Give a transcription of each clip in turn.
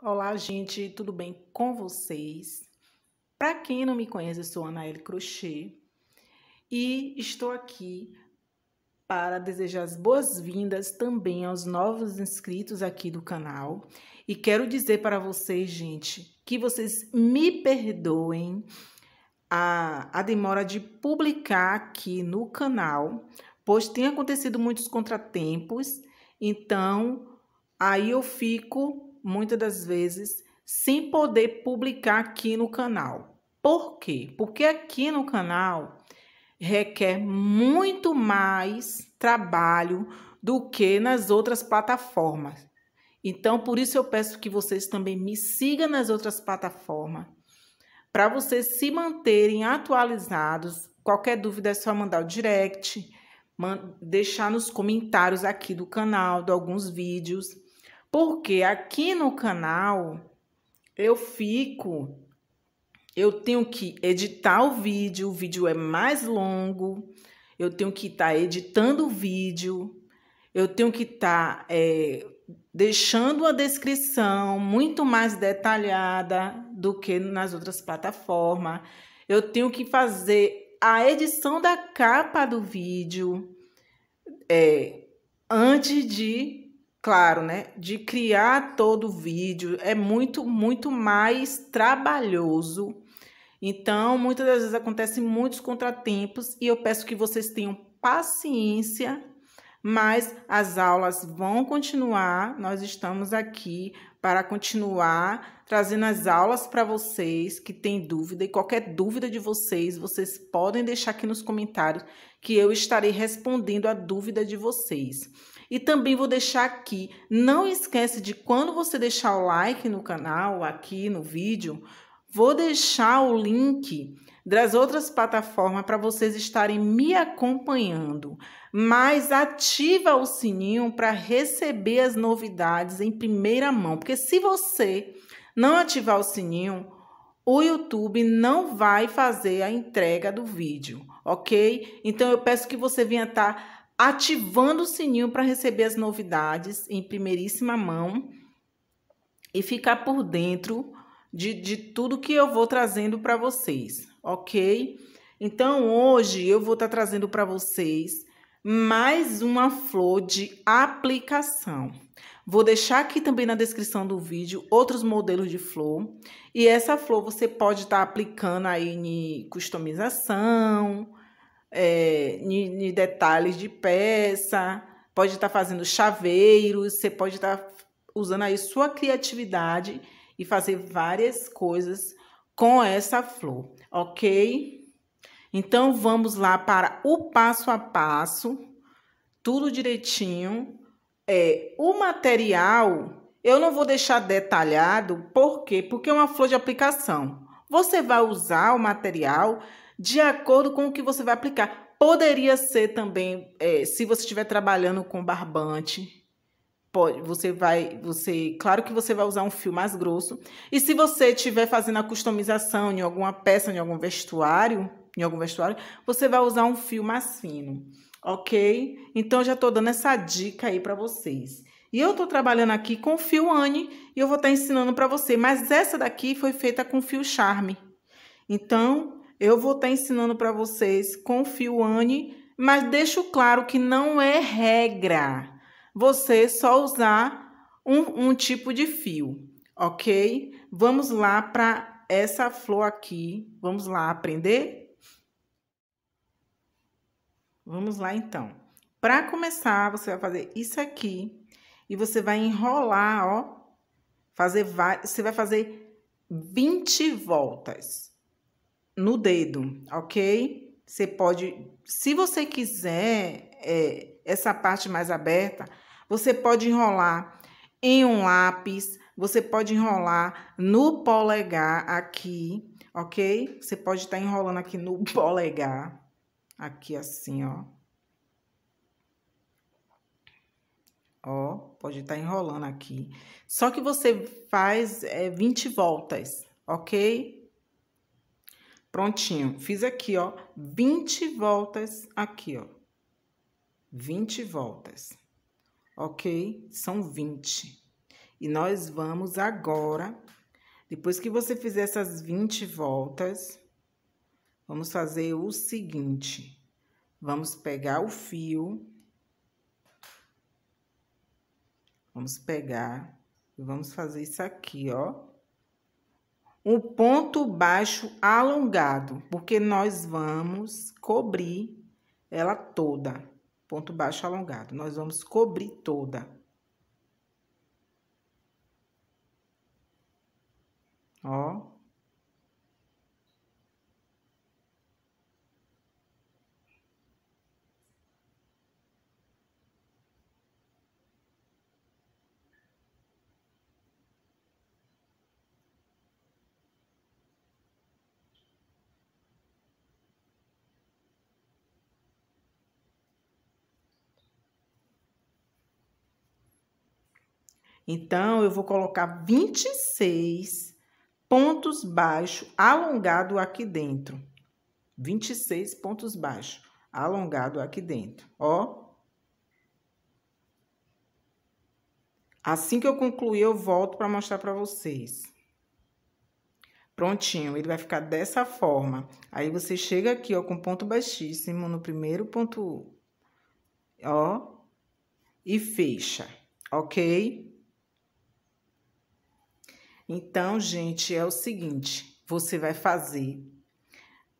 Olá, gente, tudo bem com vocês? Para quem não me conhece, eu sou Anaele Crochê e estou aqui para desejar as boas-vindas também aos novos inscritos aqui do canal. E quero dizer para vocês, gente, que vocês me perdoem a, a demora de publicar aqui no canal, pois tem acontecido muitos contratempos, então aí eu fico muitas das vezes, sem poder publicar aqui no canal. Por quê? Porque aqui no canal requer muito mais trabalho do que nas outras plataformas. Então, por isso eu peço que vocês também me sigam nas outras plataformas, para vocês se manterem atualizados. Qualquer dúvida é só mandar o direct, deixar nos comentários aqui do canal, de alguns vídeos. Porque aqui no canal eu fico, eu tenho que editar o vídeo, o vídeo é mais longo, eu tenho que estar tá editando o vídeo, eu tenho que estar tá, é, deixando a descrição muito mais detalhada do que nas outras plataformas. Eu tenho que fazer a edição da capa do vídeo é, antes de claro, né? De criar todo o vídeo é muito, muito mais trabalhoso. Então, muitas das vezes acontecem muitos contratempos e eu peço que vocês tenham paciência, mas as aulas vão continuar. Nós estamos aqui para continuar trazendo as aulas para vocês que têm dúvida e qualquer dúvida de vocês, vocês podem deixar aqui nos comentários que eu estarei respondendo a dúvida de vocês. E também vou deixar aqui, não esquece de quando você deixar o like no canal, aqui no vídeo, vou deixar o link das outras plataformas para vocês estarem me acompanhando. Mas ativa o sininho para receber as novidades em primeira mão, porque se você não ativar o sininho, o YouTube não vai fazer a entrega do vídeo, ok? Então eu peço que você venha estar tá ativando o sininho para receber as novidades em primeiríssima mão e ficar por dentro de, de tudo que eu vou trazendo para vocês, ok? Então hoje eu vou estar tá trazendo para vocês mais uma flor de aplicação. Vou deixar aqui também na descrição do vídeo outros modelos de flor. E essa flor você pode estar tá aplicando aí em customização, é, de, detalhes de peça, pode estar tá fazendo chaveiros, você pode estar tá usando aí sua criatividade e fazer várias coisas com essa flor, ok? Então vamos lá para o passo a passo, tudo direitinho. É, o material eu não vou deixar detalhado, por quê? Porque é uma flor de aplicação. Você vai usar o material de acordo com o que você vai aplicar. Poderia ser também, é, se você estiver trabalhando com barbante, pode, você vai, você, claro que você vai usar um fio mais grosso. E se você estiver fazendo a customização em alguma peça, em algum vestuário, em algum vestuário, você vai usar um fio mais fino, ok? Então já estou dando essa dica aí para vocês. E eu estou trabalhando aqui com fio Anne e eu vou estar tá ensinando para você, mas essa daqui foi feita com fio Charme. Então, eu vou estar tá ensinando para vocês com fio Anne, mas deixo claro que não é regra você só usar um, um tipo de fio, ok? Vamos lá para essa flor aqui. Vamos lá aprender? Vamos lá então. Para começar, você vai fazer isso aqui e você vai enrolar, ó. Fazer você vai fazer 20 voltas no dedo, ok? Você pode, se você quiser é, essa parte mais aberta, você pode enrolar em um lápis, você pode enrolar no polegar aqui, ok? Você pode estar tá enrolando aqui no polegar, aqui assim, ó. Ó, pode estar tá enrolando aqui. Só que você faz é, 20 voltas, ok? Prontinho. Fiz aqui, ó, 20 voltas aqui, ó. 20 voltas. Ok? São 20. E nós vamos agora, depois que você fizer essas 20 voltas, vamos fazer o seguinte. Vamos pegar o fio. Vamos pegar e vamos fazer isso aqui, ó um ponto baixo alongado, porque nós vamos cobrir ela toda. Ponto baixo alongado. Nós vamos cobrir toda. Ó. Então, eu vou colocar 26 pontos baixos alongado aqui dentro. 26 pontos baixos alongado aqui dentro, ó. Assim que eu concluir, eu volto para mostrar para vocês. Prontinho, ele vai ficar dessa forma. Aí você chega aqui, ó, com ponto baixíssimo no primeiro ponto, ó, e fecha, ok? Então, gente, é o seguinte: você vai fazer.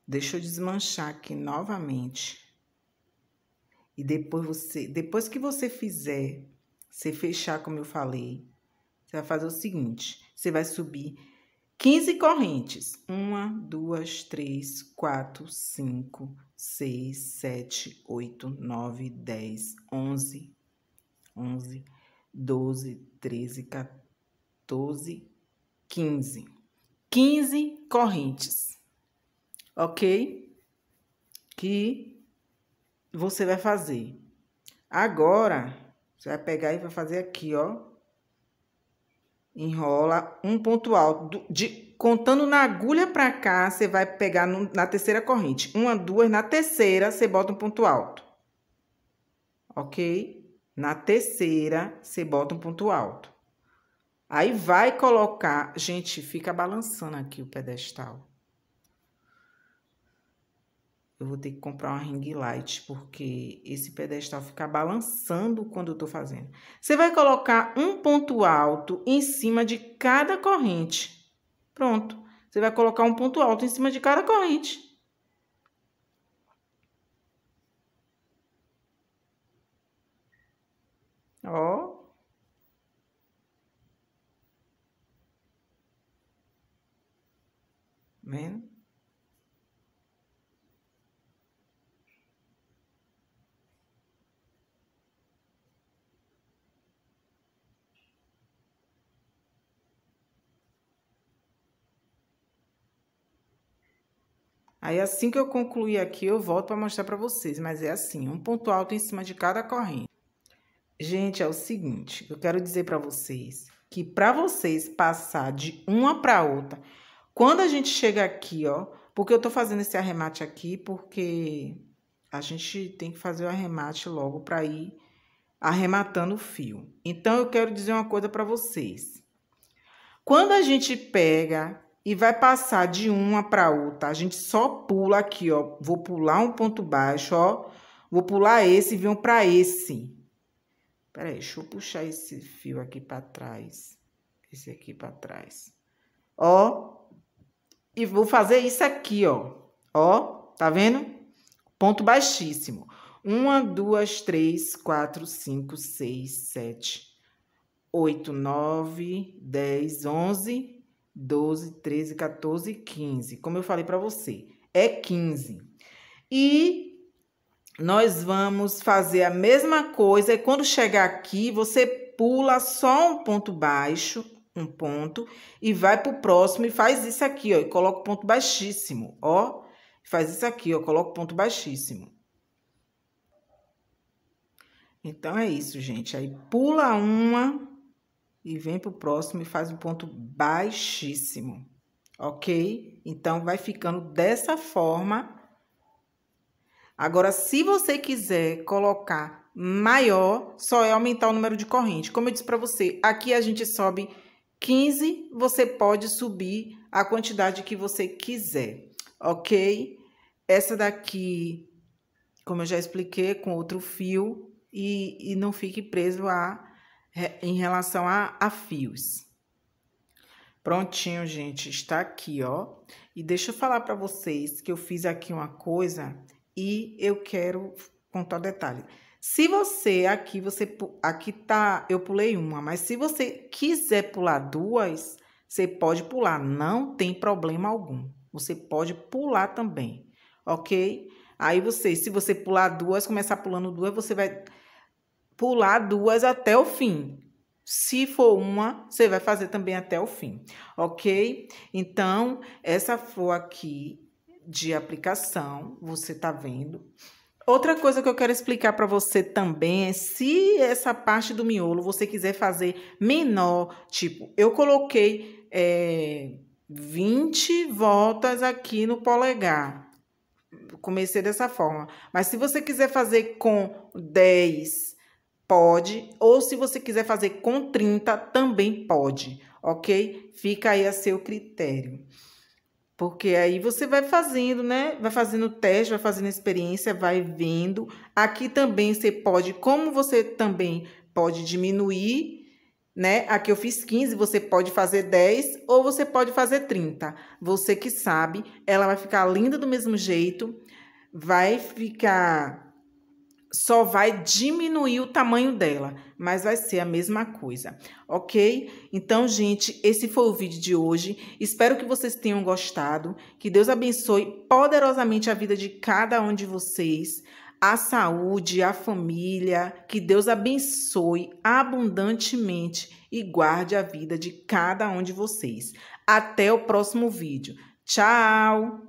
Deixa eu desmanchar aqui novamente. E depois você, depois que você fizer, você fechar como eu falei, você vai fazer o seguinte: você vai subir 15 correntes. Uma, duas, três, quatro, cinco, seis, sete, oito, nove, dez, onze, onze, doze, treze, 14, 15. 15 correntes, ok? Que você vai fazer. Agora, você vai pegar e vai fazer aqui, ó. Enrola um ponto alto. De, contando na agulha pra cá, você vai pegar no, na terceira corrente. Uma, duas, na terceira, você bota um ponto alto. Ok? Na terceira, você bota um ponto alto. Aí vai colocar. Gente, fica balançando aqui o pedestal. Eu vou ter que comprar uma ring light, porque esse pedestal fica balançando quando eu tô fazendo. Você vai colocar um ponto alto em cima de cada corrente. Pronto. Você vai colocar um ponto alto em cima de cada corrente. vendo? Aí, assim que eu concluir aqui, eu volto para mostrar para vocês, mas é assim, um ponto alto em cima de cada corrente. Gente, é o seguinte, eu quero dizer para vocês que para vocês passar de uma para outra, quando a gente chega aqui, ó, porque eu tô fazendo esse arremate aqui, porque a gente tem que fazer o arremate logo para ir arrematando o fio. Então, eu quero dizer uma coisa para vocês. Quando a gente pega e vai passar de uma para outra, a gente só pula aqui, ó. Vou pular um ponto baixo, ó. Vou pular esse e venho para esse. Peraí, deixa eu puxar esse fio aqui para trás. Esse aqui para trás. Ó, e vou fazer isso aqui, ó. Ó, tá vendo? Ponto baixíssimo. Uma, duas, três, quatro, cinco, seis, sete, oito, nove, dez, onze, doze, treze, 14, quinze. Como eu falei para você, é quinze. E nós vamos fazer a mesma coisa. E quando chegar aqui, você pula só um ponto baixo, um ponto e vai para o próximo e faz isso aqui, ó, e coloca o ponto baixíssimo, ó. Faz isso aqui, ó, coloca o ponto baixíssimo. Então é isso, gente. Aí pula uma e vem para o próximo e faz um ponto baixíssimo, ok? Então vai ficando dessa forma. Agora, se você quiser colocar maior, só é aumentar o número de corrente. Como eu disse para você, aqui a gente sobe 15, você pode subir a quantidade que você quiser, ok? Essa daqui, como eu já expliquei, com outro fio e, e não fique preso a, em relação a, a fios. Prontinho, gente, está aqui, ó. E deixa eu falar para vocês que eu fiz aqui uma coisa e eu quero contar o detalhe. Se você aqui, você aqui tá, eu pulei uma, mas se você quiser pular duas, você pode pular, não tem problema algum. Você pode pular também, ok? Aí você, se você pular duas, começar pulando duas, você vai pular duas até o fim. Se for uma, você vai fazer também até o fim, ok? Então, essa flor aqui de aplicação, você tá vendo Outra coisa que eu quero explicar para você também é se essa parte do miolo você quiser fazer menor, tipo, eu coloquei é, 20 voltas aqui no polegar. Comecei dessa forma. Mas se você quiser fazer com 10, pode. Ou se você quiser fazer com 30, também pode, ok? Fica aí a seu critério. Porque aí você vai fazendo, né? Vai fazendo teste, vai fazendo experiência, vai vendo. Aqui também você pode, como você também pode diminuir, né? Aqui eu fiz 15, você pode fazer 10 ou você pode fazer 30. Você que sabe, ela vai ficar linda do mesmo jeito, vai ficar só vai diminuir o tamanho dela, mas vai ser a mesma coisa, ok? Então, gente, esse foi o vídeo de hoje. Espero que vocês tenham gostado. Que Deus abençoe poderosamente a vida de cada um de vocês, a saúde, a família. Que Deus abençoe abundantemente e guarde a vida de cada um de vocês. Até o próximo vídeo. Tchau!